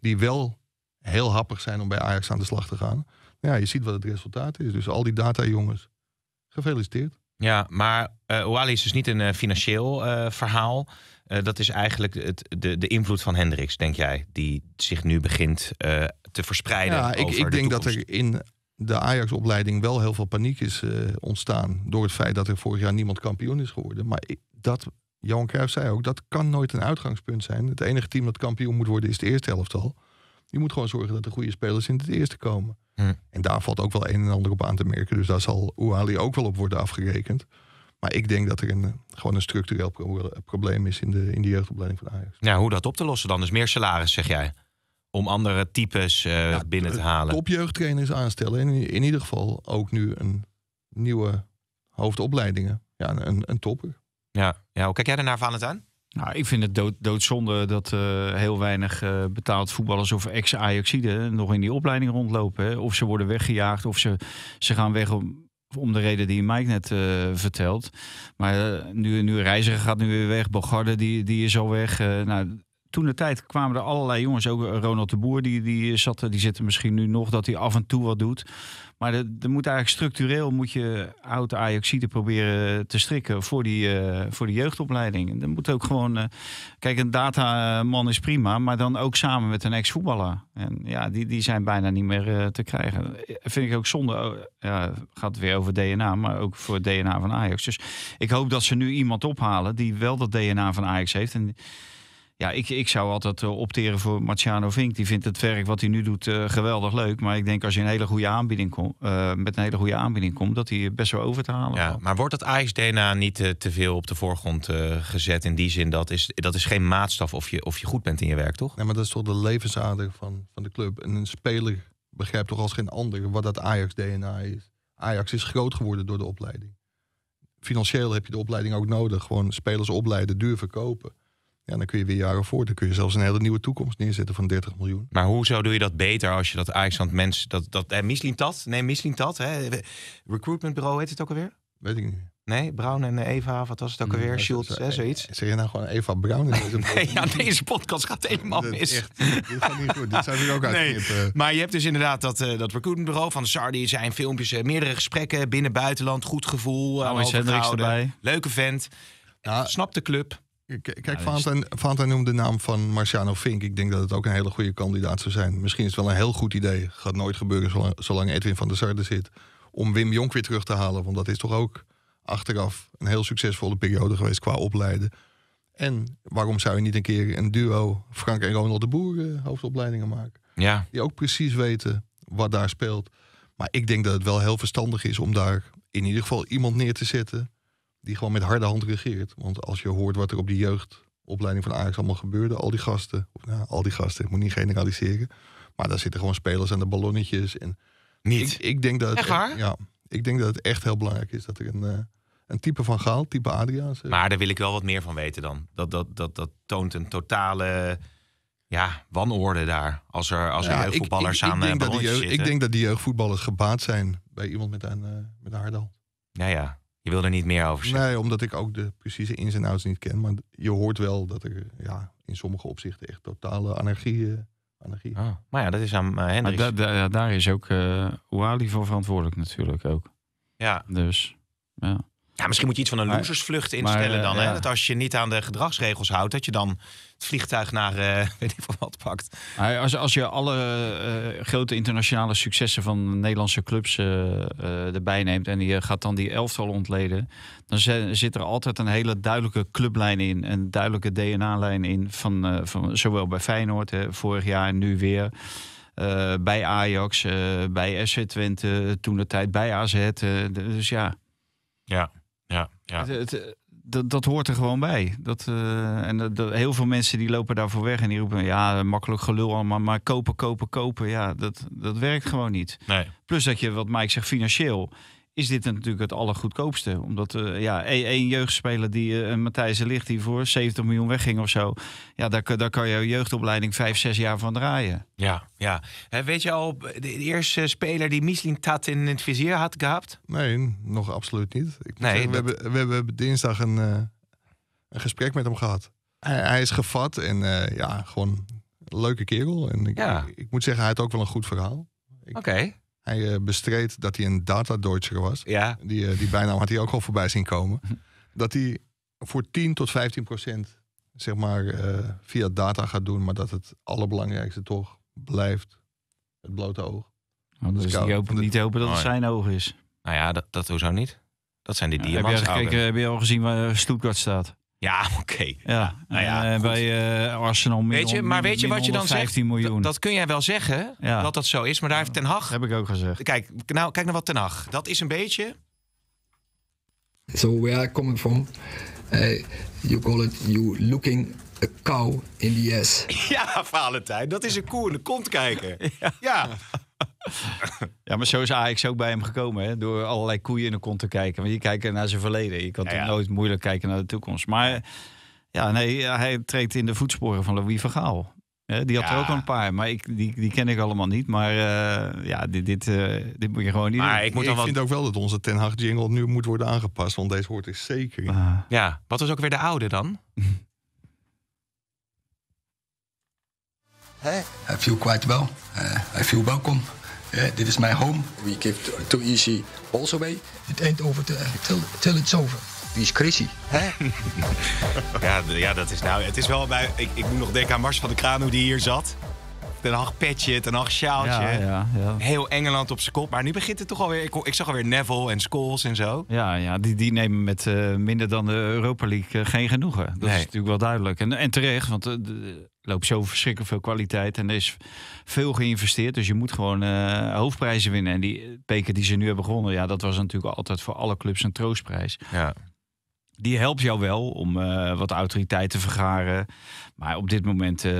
Die wel heel happig zijn om bij Ajax aan de slag te gaan. Ja, je ziet wat het resultaat is. Dus al die data jongens, gefeliciteerd. Ja, maar uh, is dus niet een eh, financieel verhaal. dat is eigenlijk het, de, de invloed van Hendricks, denk jij, die zich nu begint te verspreiden. Ja, ik, ik denk dat er in de Ajax-opleiding wel heel veel paniek is ontstaan. door het feit dat er vorig jaar niemand kampioen is geworden. Maar ik, dat, Johan Cruijff zei ook, dat kan nooit een uitgangspunt zijn. Het enige team dat kampioen moet worden is de eerste helft al. Je moet gewoon zorgen dat de goede spelers in het eerste komen. Hm. En daar valt ook wel een en ander op aan te merken. Dus daar zal Ouali ook wel op worden afgerekend. Maar ik denk dat er een, gewoon een structureel probleem is in de, in de jeugdopleiding van Ajax. Nou, hoe dat op te lossen dan? is dus meer salaris, zeg jij? Om andere types eh, binnen te halen. Topjeugdtrainers aanstellen. En in, in ieder geval ook nu een nieuwe hoofdopleidingen. Ja, een, een topper. Ja. ja, hoe kijk jij daarnaar, Valentijn? Nou, ik vind het dood, doodzonde dat eh, heel weinig eh, betaald voetballers of ex aioxide nog in die opleiding rondlopen. Of ze worden weggejaagd of ze, ze gaan weg om, om de reden die Mike net eh, vertelt. Maar nu, nu Reiziger gaat nu weer weg, Bogarde die, die is al weg. nou, toen de tijd kwamen er allerlei jongens, ook eh, Ronald de Boer, die, die, eh, zat, die zit misschien nu nog, dat hij af en toe wat doet. Maar er moet eigenlijk structureel moet je oud Ajaxide proberen eh, te strikken voor die, voor de jeugdopleiding. dan moet ook gewoon. kijk, een dataman is prima, maar dan ook samen met een ex-voetballer. En ja, die, die zijn bijna niet meer te krijgen. Vind ik ook zonde. Oh, ja, gaat weer over DNA, maar ook voor het DNA van Ajax. Dus ik hoop dat ze nu iemand ophalen die wel dat DNA van Ajax heeft. En ja, ik, ik zou altijd eh, opteren voor Marciano Vink. Die vindt het werk wat hij nu doet eh, geweldig leuk. Maar ik denk als je een hele goede aanbieding komt, eh, met een hele goede aanbieding komt, dat hij best wel over te halen ja, Maar wordt het Ajax-DNA niet te veel op de voorgrond gezet? In die zin, dat is, dat is geen maatstaf of je, of je goed bent in je werk, toch? Ja, maar dat is toch de levensader van, van de club. een speler begrijpt toch als geen ander wat dat Ajax-DNA is. Ajax is groot geworden door de opleiding. Financieel heb je de opleiding ook nodig. Gewoon spelers opleiden, duur verkopen. Ja, dan kun je weer jaren voor. Dan kun je zelfs een hele nieuwe toekomst neerzetten van 30 miljoen. Maar hoezo doe je dat beter als je dat IJsland mensen... Dat, dat, eh, dat? Nee, Mislint dat? Hè? Recruitmentbureau heet het ook alweer? Weet ik niet Nee, Brown en eh, Eva, wat was het ook alweer? Shields, hè, zoiets. Eh, zeg je nou gewoon Eva Brown? (laughs) ja, deze podcast gaat helemaal mis. dit gaat niet goed. Dit zijn we ook uitknippen. Nee, maar je hebt dus inderdaad dat, uh, dat recruitmentbureau van Sardi. Zijn filmpjes, meerdere gesprekken binnen buitenland. Goed gevoel. Uh, nou, erbij. Leuke vent. Ja, Snap de club. Kijk, Fanta, nou, Fanta noemde de naam van Marciano Fink. Ik denk dat het ook een hele goede kandidaat zou zijn. Misschien is het wel een heel goed idee. Gaat nooit gebeuren zolang, Edwin van der Sarde zit. Om Wim Jonk weer terug te halen. Want dat is toch ook achteraf een heel succesvolle periode geweest qua opleiden. En waarom zou je niet een keer een duo Frank en Ronald de Boer eh, hoofdopleidingen maken? Ja. Die ook precies weten wat daar speelt. Maar ik denk dat het wel heel verstandig is om daar in ieder geval iemand neer te zetten die gewoon met harde hand regeert. Want als je hoort wat er op die jeugdopleiding van Ajax allemaal gebeurde, al die gasten, of nou, al die gasten, ik moet niet generaliseren, maar daar zitten gewoon spelers aan de ballonnetjes. En niet. Ik, ik denk dat het, echt Ja, ik denk dat het echt heel belangrijk is dat er een, eh, een type van Gaal, type Adriaans. Maar daar wil ik wel wat meer van weten dan. Dat, dat, dat, dat toont een totale ja, wanorde daar. Als er, als er ja, jeugdvoetballers aan eh, de Ik denk dat die jeugdvoetballers gebaat zijn bij iemand met een, eh, met een harde hand. Ja, ja. Je wil er niet meer over zeggen? Nee, omdat ik ook de precieze ins en outs niet ken. Maar je hoort wel dat er ja, in sommige opzichten echt totale anarchie... Eh, anarchie. Ah, maar ja, dat is aan uh, eh, Hendrik. daar is ook uh, Ouali voor verantwoordelijk natuurlijk ook. Ja. Dus, ja. Ja, misschien moet je iets van een losersvlucht instellen eh, dan. Hè? Dat als je niet aan de gedragsregels houdt, dat je dan het vliegtuig naar uh, (laughs) weet ik wat pakt. Als, als je alle eh, grote internationale successen van Nederlandse clubs erbij neemt en je gaat dan die elftal ontleden, dan zit er altijd een hele duidelijke clublijn in, een duidelijke DNA-lijn in van, van zowel bij Feyenoord hè, vorig jaar en nu weer. bij Ajax, bij SC Twente, toen de tijd bij AZ. dus ja. Ja. Ja. dat, dat hoort er gewoon bij. Dat, eh, en dat, heel veel mensen die lopen daarvoor weg en die roepen: ja, makkelijk gelul allemaal, maar kopen, kopen, kopen. Ja, dat, dat werkt gewoon niet. Nee. Plus dat je, wat Mike zegt, financieel is dit natuurlijk het allergoedkoopste. Omdat uh, ja, e-, één jeugdspeler die uh, Matthijs de Ligt die voor 70 miljoen wegging of zo. Ja, daar, daar kan je jeugdopleiding vijf, zes jaar van draaien. Ja, ja. He, weet je al eh, de eerste speler die Misling Tat in het vizier had gehad? Nee, nog absoluut niet. Ik nee, we, hebben, we hebben dinsdag een, een gesprek met hem gehad. Hij, is gevat en ja, gewoon een leuke kerel. En ik, ja. ik, moet zeggen, hij had ook wel een goed verhaal. Oké. Hij eh, bestreed dat hij een data data-Deutscher was. Ja. Die, eh, die bijnaam had hij ook al voorbij zien komen. (laughs) Dat hij voor 10 tot 15 procent zeg maar, eh, via data gaat doen. Maar dat het allerbelangrijkste toch blijft het blote oog. Nou, dus die hopen, niet hopen dat het zijn oog is. Nou ja, dat, dat hoezo niet? Dat zijn die ja, diamanten. Heb, heb, je al gezien waar Stuttgart staat? Ja, (laughs) oké. Ja, nou ja, eh, bij eh, Arsenal meer weet je, Maar weet je wat je dan zegt? Miljoen. Dat kun jij wel zeggen, dat dat zo is. Maar daar heeft Ten Hag... Heb ik ook gezegd. Kijk, nou, kijk naar wat Ten Hag. Dat is een beetje... So where I coming from, eh, you call it you looking a cow in the ass. (laughs) Ja, Valentijn, dat is een koe in de kont kijken. Ja. ja. Ja, maar zo is Ajax ook bij hem gekomen. Hè? Door allerlei koeien in de kont te kijken. Want je kijkt naar zijn verleden. Je kan ja, nooit moeilijk kijken naar de toekomst. Maar ja, nee, hij treedt in de voetsporen van Louis van Gaal. Die had er ook een paar, maar ik, die, die ken ik allemaal niet. Maar eh, ja, dit, dit, eh, dit moet je gewoon niet maar Ik, moet ik vind ook wel dat onze Ten Hag jingle nu moet worden aangepast. Want deze hoort is zeker. Ah. Ja, wat was ook weer de oude dan? hij viel kwijt quite eh, Hij viel welkom dit is mijn home. We give too easy also away. het eind over till, till it's over. Wie is Chrissy? (laughs) ja, ja, dat is nou... Het is wel bij... Ik, ik moet nog denken aan Mars van de Kraan, hoe die hier zat. Ten Hag petje, een Hag sjaaltje. Ja, ja, ja. Heel Engeland op zijn kop. Maar nu begint het toch alweer... Ik, ik zag alweer Neville en Scholes en zo. Ja, ja die, die nemen met eh, minder dan de Europa League eh, geen genoegen. Dat is natuurlijk wel duidelijk. En, en terecht, want... Eh, de, loopt zo verschrikkelijk veel kwaliteit. En er is veel geïnvesteerd. Dus je moet gewoon eh, hoofdprijzen winnen. En die peken die ze nu hebben gewonnen, ja, dat was natuurlijk altijd voor alle clubs een troostprijs. Ja. Die helpt jou wel om eh, wat autoriteit te vergaren. Maar op dit moment eh,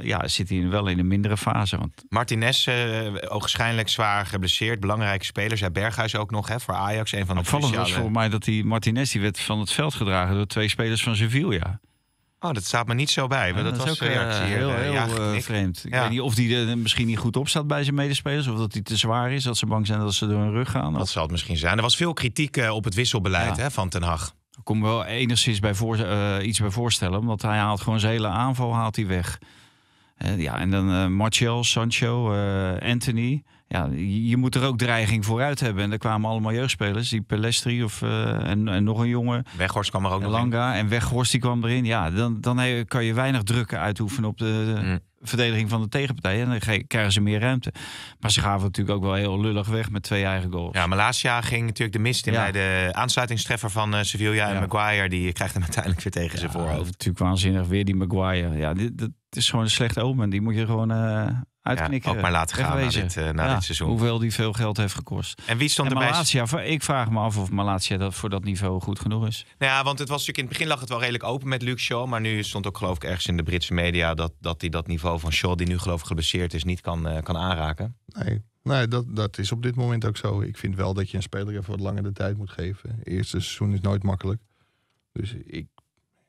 ja, zit hij wel in een mindere fase. Want... Martinez, uh, ogenschijnlijk zwaar geblesseerd. Belangrijke spelers. zij Berghuis ook nog hè, voor Ajax. Een van de Opvallend cruciale... was voor mij dat die Martinez die werd van het veld gedragen door twee spelers van Sevilla. Oh, dat staat me niet zo bij. dat, was ook reactie. Eh, eh, heel, eh, heel vreemd. Ik weet niet of die er misschien niet goed op staat bij zijn medespelers. Of dat die te zwaar is. Dat ze bang zijn dat ze door hun rug gaan. Dat zal het misschien zijn. Er was veel kritiek op het wisselbeleid hè, van Ten Hag. Ik kom me wel enigszins bij voor, iets bij voorstellen. want hij haalt gewoon zijn hele aanval haalt hij weg. ja, en dan Martial, Sancho, Anthony ja, je moet er ook dreiging vooruit hebben. En daar kwamen allemaal jeugdspelers. Die Pelestri of, eh, en, en, nog een jongen. Weghorst kwam er ook en nog Langa En Weghorst die kwam erin. Ja, dan, dan kan je weinig druk uitoefenen op de mm. verdediging van de tegenpartij. En dan krijgen ze meer ruimte. Maar ze gaven natuurlijk ook wel heel lullig weg met twee eigen goals. Ja, maar jaar ging natuurlijk de mist in bij de aansluitingstreffer van eh, Sevilla. En Maguire die krijgt hem (laughs) uiteindelijk weer tegen ze voor. voorhoofd. Natuurlijk waanzinnig. Weer die Maguire. Ja, dit het is gewoon een slecht omen. Die moet je gewoon eh, uitknikken. Ja, ook maar laten gaan Wegwezen. Eh, na, dit, na seizoen. Hoeveel die veel geld heeft gekost. En wie stond en erbij? Malatia, ik vraag me af of Malatia dat voor dat niveau goed genoeg is. Nou ja, want het was natuurlijk in het begin lag het wel redelijk open met Luke Shaw. Maar nu stond ook geloof ik ergens in de Britse media... dat hij dat, dat, niveau van Shaw, die nu geloof ik geblesseerd is, niet kan, eh, kan aanraken. Nee, nee dat, dat is op dit moment ook zo. Ik vind wel dat je een speler even wat langer de tijd moet geven. Eerste seizoen is nooit makkelijk. Dus ik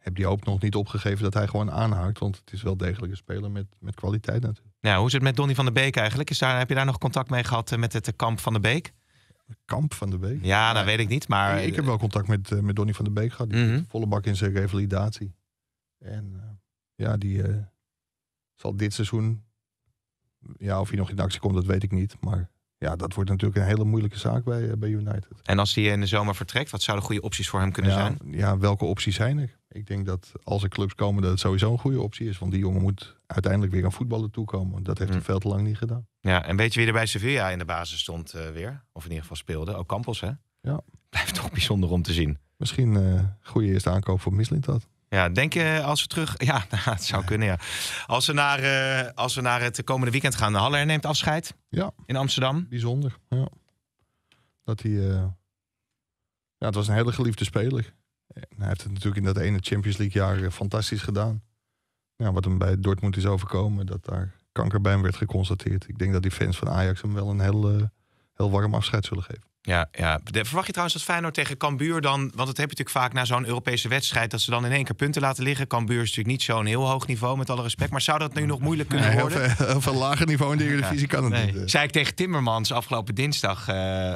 heb die ook nog niet opgegeven dat hij gewoon aanhaakt. Want het is wel degelijk een speler met, met kwaliteit natuurlijk. Nou, hoe is het met Donny van der Beek eigenlijk? Is daar, heb je daar nog contact mee gehad eh, met het eh, kamp van de Beek? Kamp van de Beek? Ja, dat weet ik niet. Maar... Ik, heb wel contact met, eh, met Donny van der Beek gehad. Die mhm. volle bak in zijn revalidatie. En ja, die zal dit seizoen... Ja, of hij nog in actie komt, dat weet ik niet. Maar ja, dat wordt natuurlijk een hele moeilijke zaak bij, bij United. En als hij in de zomer vertrekt, wat zouden goede opties voor hem kunnen zijn? Ja, welke opties zijn er? Ik denk dat als er clubs komen, dat het sowieso een goede optie is. Want die jongen moet uiteindelijk weer aan voetballen toekomen. Dat heeft mm. hij veld te lang niet gedaan. Ja, en weet je wie er bij Sevilla in de basis stond eh, weer? Of in ieder geval speelde? Ook Campos, hè? Ja. Blijft toch bijzonder om te zien. Misschien een eh, goede eerste aankoop voor dat. Ja, denk je als we terug... (laughs) Ja, nou, het zou kunnen, ja. Als we naar, eh, als we naar het komende weekend gaan, Haller neemt afscheid. Ja. In Amsterdam. Bijzonder, ja. Dat hij... ja, het was een hele geliefde speler hij heeft het natuurlijk in dat ene Champions League jaar eh, fantastisch gedaan. wat hem bij Dortmund is overkomen, dat daar kanker bij hem werd geconstateerd. Ik denk dat die fans van Ajax hem wel een heel, eh, heel warm afscheid zullen geven. Ja, ja. Verwacht je trouwens dat Feyenoord tegen Cambuur dan... want dat heb je natuurlijk vaak na zo'n Europese wedstrijd... dat ze dan in één keer punten laten liggen. Cambuur is natuurlijk niet zo'n heel hoog niveau, met alle respect. Maar zou dat nu nog moeilijk kunnen worden? Heel lager niveau in de Eredivisie kan het nee. niet. Eh. Zei ik tegen Timmermans afgelopen dinsdag... Eh,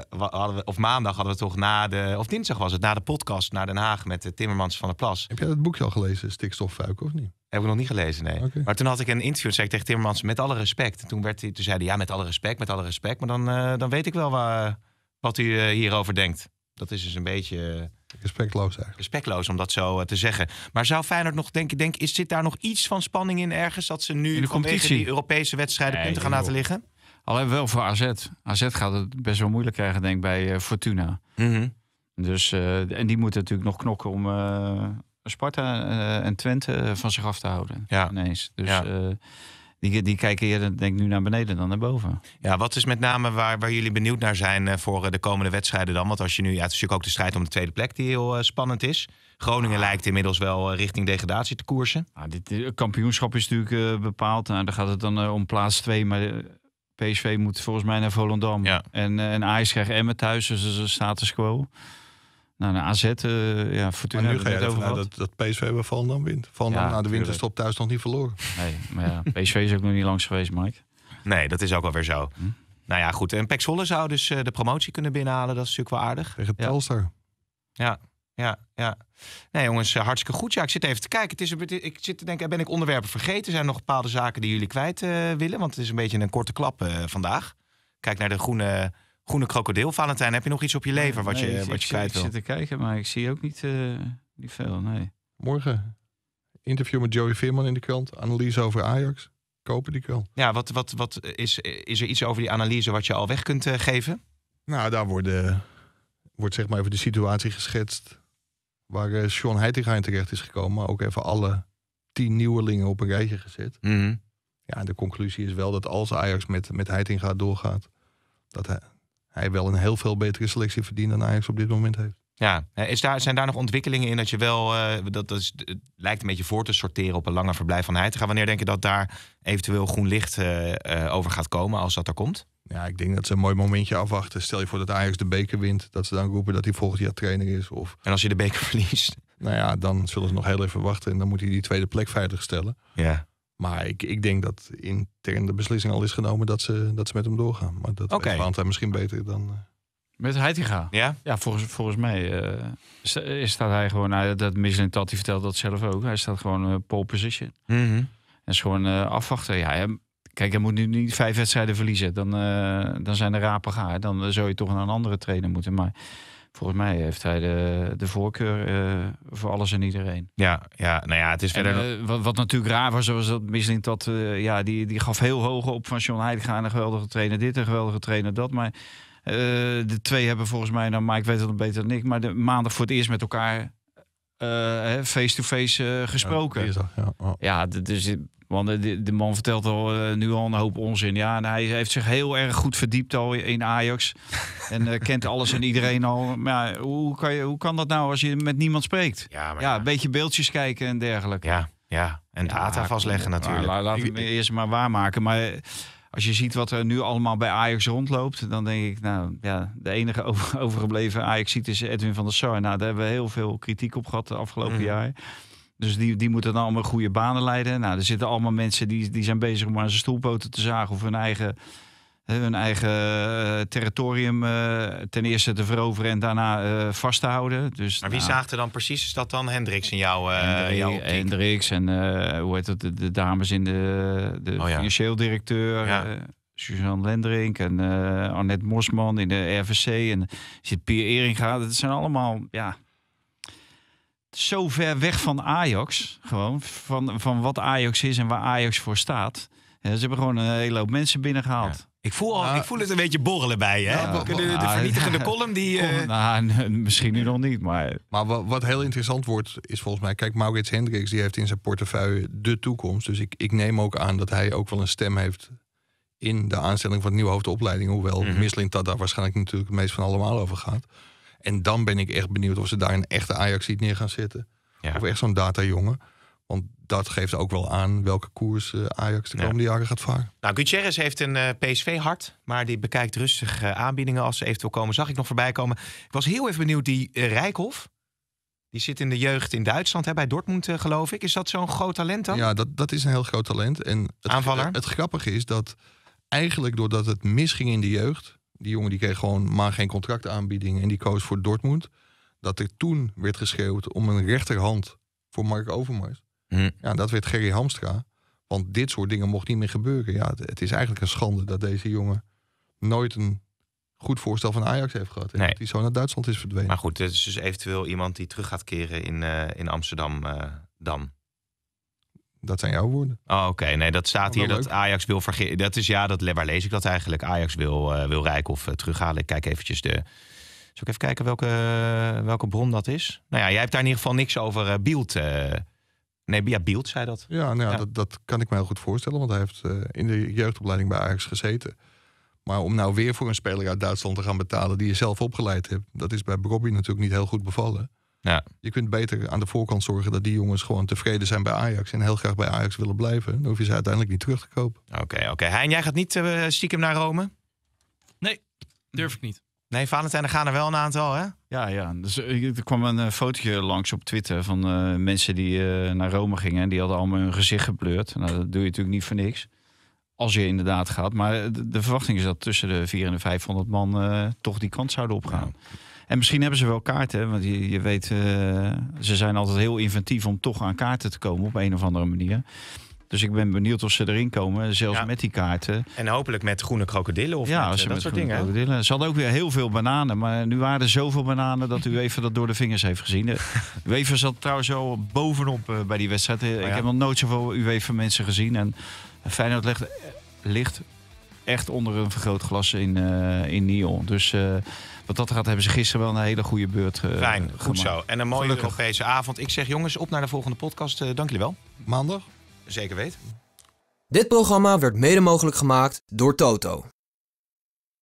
we, of maandag hadden we toch na de... of dinsdag was het, na de podcast naar Den Haag... met de eh, Timmermans van de Plas. Heb jij dat boekje al gelezen, Stikstoffuik, of niet? Heb ik nog niet gelezen, nee. Maar toen had ik een interview, zei ik tegen Timmermans... met alle respect. Toen, werd hij, toen zei hij, ja, met alle respect, met alle respect. Maar dan, dan weet ik wel waar wat u eh, hierover denkt. Dat is dus een beetje... Eh, respectloos eigenlijk. Respectloos om dat zo eh, te zeggen. Maar zou Feyenoord nog denken, denk, is, zit daar nog iets van spanning in ergens? Dat ze nu in de die Europese wedstrijden nee, punten gaan laten liggen? Alleen wel voor AZ. AZ gaat het best wel moeilijk krijgen, denk ik, bij Fortuna. Mhm. dus, en die moeten natuurlijk nog knokken om Sparta en Twente van zich af te houden. Ja. Ineens. Dus die, die kijken eerder denk nu naar beneden dan naar boven. Ja, wat is met name waar, waar jullie benieuwd naar zijn eh, voor eh, de komende wedstrijden dan? Want als je nu, ja, natuurlijk ook de strijd om de tweede plek die heel eh, spannend is. Groningen ah. lijkt inmiddels wel richting degradatie te koersen. Ah, dit kampioenschap is natuurlijk bepaald. Nou, dan gaat het dan om plaats 2. Maar PSV moet volgens mij naar Volendam. En, uh, en Ajax krijgt Emmen thuis, dus dat is een status quo. Nou, de AZ, uh, eh, ja, Fortuna. Maar nu ga je dat, dat PSV bij dan wint. Van, ja, na de winterstop thuis nog niet verloren. Nee, maar ja, PSV is ook nog niet langs geweest, Mike. (laughs) Nee, dat is ook wel weer zo. Hm? Nou ja, goed. En Pek Zwolle zou dus eh, de promotie kunnen binnenhalen. Dat is natuurlijk wel aardig. Tegen ja. Ja, ja, ja. Nee jongens, eh, hartstikke goed. Ja, ik zit even te kijken. Het is een, ik zit te denken, ben ik onderwerpen vergeten? Zijn er nog bepaalde zaken die jullie kwijt willen? Want het is een beetje een korte klap vandaag. Kijk naar de groene groene krokodil. Valentijn, heb je nog iets op je lever wat je, ik, wat je kwijt wil? Ik zit te kijken, maar ik zie ook niet, eh, niet veel. Nee. Morgen interview met Joey Veerman in de krant. Analyse over Ajax. Kopen die krant? Ja, wat, wat, wat is, is er iets over die analyse wat je al weg kunt eh, geven? Nou, daar worden, eh, wordt zeg maar even de situatie geschetst. Waar Sean Heitinga terecht is gekomen. Maar ook even alle tien nieuwelingen op een rijtje gezet. Mhm. Ja, en de conclusie is wel dat als Ajax met, met Heitinga doorgaat. Dat hij, hij wel een heel veel betere selectie verdient dan Ajax op dit moment heeft. Ja, is daar, zijn daar nog ontwikkelingen in dat je wel, eh, dat, is, het lijkt een beetje voor te sorteren op een langer verblijf van hij te gaan. Wanneer denk je dat daar eventueel groen licht eh, eh, over gaat komen als dat er komt? Ja, ik denk dat ze een mooi momentje afwachten. Stel je voor dat Ajax de beker wint, dat ze dan roepen dat hij volgend jaar trainer is. Of... En als je de beker (laughs) verliest? Nou ja, dan zullen ze nog heel even wachten en dan moet hij die tweede plek veilig stellen. Ja. Maar ik, ik denk dat intern de beslissing al is genomen dat ze, dat ze met hem doorgaan. Maar dat okay. weet hij misschien beter dan... Eh, met Heitinga? Ja? Ja, volgens, volgens mij eh, eh, staat hij gewoon... Nou, dat Michelin dat vertelt dat zelf ook. Hij staat gewoon uh, pole position. Mm En is gewoon afwachten. Ja, kijk, hij moet nu niet vijf wedstrijden verliezen. Dan, dan zijn de rapen gaar. Dan zou je toch naar een andere trainer moeten. Maar... Volgens mij heeft hij de, de voorkeur eh, voor alles en iedereen. Ja, ja, nou ja, het is verder... Eh, wat, natuurlijk raar was, was dat misschien dat... Eh, ja, die, die gaf heel hoog op van John Heidegaan, een geweldige trainer dit, een geweldige trainer dat. Maar de twee hebben volgens mij, nou, maar ik weet het nog beter dan ik... maar de maandag voor het eerst met elkaar eh, face-to-face eh, gesproken. Ja, ja. dus, want eh, de, de, man vertelt al, nu al een hoop onzin. Ja, en hij heeft zich heel erg goed verdiept al in Ajax. (laughs) en kent alles en iedereen al. Maar hoe, kan je, hoe kan dat nou als je met niemand spreekt? Ja, ja een beetje beeldjes kijken en dergelijke. Ja, ja. en data vastleggen natuurlijk. laten we eerst maar waarmaken. Maar als je ziet wat er nu allemaal bij Ajax rondloopt, dan denk ik, nou ja, de enige (laughs) overgebleven ajax is Edwin van der Sar. Nou, daar hebben we heel veel kritiek op gehad de afgelopen mm. jaar. Dus die, die moeten dan allemaal goede banen leiden. Nou, er zitten allemaal mensen die, die zijn bezig om aan zijn stoelpoten te zagen of hun eigen hun eigen eh, territorium eh, ten eerste te veroveren en daarna eh, vast te houden. Dus, maar wie nou, zaagde dan precies? Is dat dan Hendricks in jouw Hendri jouw Hendricks en hoe heet het, de, dames in de, de oh, financieel directeur. Suzanne Lendrink en Annette Mosman in de RVC. En zit Pier Eringa. Dat zijn allemaal, ja... Zo ver weg van Ajax, gewoon. Van, van wat Ajax is en waar Ajax voor staat ze hebben gewoon een hele hoop mensen binnengehaald. Ik voel, al, nou, ik voel het een beetje borrelen bij de, nou, vernietigende (laughs) column die... Eh, nou, (laughs) misschien nu nog niet, maar... Maar wat, heel interessant wordt, is volgens mij... Kijk, Maurits Hendricks die heeft in zijn portefeuille de toekomst. Dus ik, ik neem ook aan dat hij ook wel een stem heeft... in de aanstelling van het nieuwe hoofdopleiding. Hoewel mm -hmm. daar waarschijnlijk natuurlijk het meest van allemaal over gaat. En dan ben ik echt benieuwd of ze daar een echte Ajax ziet neer gaan zetten. Of echt zo'n datajongen. jongen want dat geeft ook wel aan welke koers eh, Ajax de komende jaren gaat varen. Nou, Gutierrez heeft een eh, PSV-hart, maar die bekijkt rustig eh, aanbiedingen als ze eventueel komen. Zag ik nog voorbij komen. Ik was heel even benieuwd, die Rijkhoff, die zit in de jeugd in Duitsland, hè, bij Dortmund geloof ik. Is dat zo'n groot talent dan? Ja, dat, dat is een heel groot talent. En het, Aanvaller. Het, grappige is dat eigenlijk doordat het misging in de jeugd, die jongen die kreeg gewoon maar geen contractaanbieding en die koos voor Dortmund, dat er toen werd geschreeuwd om een rechterhand voor Mark Overmars. Hm. Ja, dat werd Gerry Hamstra. Want dit soort dingen mocht niet meer gebeuren. Ja, het, is eigenlijk een schande dat deze jongen nooit een goed voorstel van Ajax heeft gehad. En dat hij zo naar Duitsland is verdwenen. Maar goed, het is dus eventueel iemand die terug gaat keren in, eh, in Amsterdam eh, dan. Dat zijn jouw woorden. Oh, oké. Nee, dat staat nou, hier dat Ajax wil vergeten. Dat is ja, dat, waar lees ik dat eigenlijk? Ajax wil, uh, wil terughalen. Ik kijk eventjes de. Zal ik even kijken welke, welke bron dat is? Nou ja, jij hebt daar in ieder geval niks over uh, Bielt Nee, ja, beeld zei dat. Ja, nou ja, Dat, dat, kan ik me heel goed voorstellen, want hij heeft eh, in de jeugdopleiding bij Ajax gezeten. Maar om nou weer voor een speler uit Duitsland te gaan betalen die je zelf opgeleid hebt, dat is bij Robbie natuurlijk niet heel goed bevallen. Ja. Je kunt beter aan de voorkant zorgen dat die jongens gewoon tevreden zijn bij Ajax en heel graag bij Ajax willen blijven. Dan hoef je ze uiteindelijk niet terug te kopen. Oké, oké. Okay. Hein, jij gaat niet eh, stiekem naar Rome? Nee, durf ik niet. Nee, Valentijn, er gaan er wel een aantal, hè? Ja, ja. Dus, eh, er kwam een eh, fotootje langs op Twitter van eh, mensen die naar Rome gingen. En die hadden allemaal hun gezicht gebleurd. Nou, dat doe je natuurlijk niet voor niks. Als je inderdaad gaat. Maar de, verwachting is dat tussen de 400 en 500 man toch die kant zouden opgaan. En misschien hebben ze wel kaarten. Want je, je weet, ze zijn altijd heel inventief om toch aan kaarten te komen op een of andere manier. Dus ik ben benieuwd of ze erin komen, zelfs met die kaarten. En hopelijk met groene krokodillen of ja, eh, dat soort dingen. Ze hadden ook weer heel veel bananen, maar nu waren er zoveel bananen dat u even dat door de vingers heeft gezien. Uweven (laughs) zat trouwens al bovenop eh, bij die wedstrijd. Eh, oh ik heb nog nooit zoveel Uwever mensen gezien. En Feyenoord ligt, echt onder een vergrootglas in, in Nyon. Dus wat dat gaat, hebben ze gisteren wel een hele goede beurt uh, Fijn, goed zo. En een mooie Gelukkig. Europese avond. Ik zeg jongens, op naar de volgende podcast. dank jullie wel. Maandag? Zeker weten. Dit programma werd mede mogelijk gemaakt door Toto.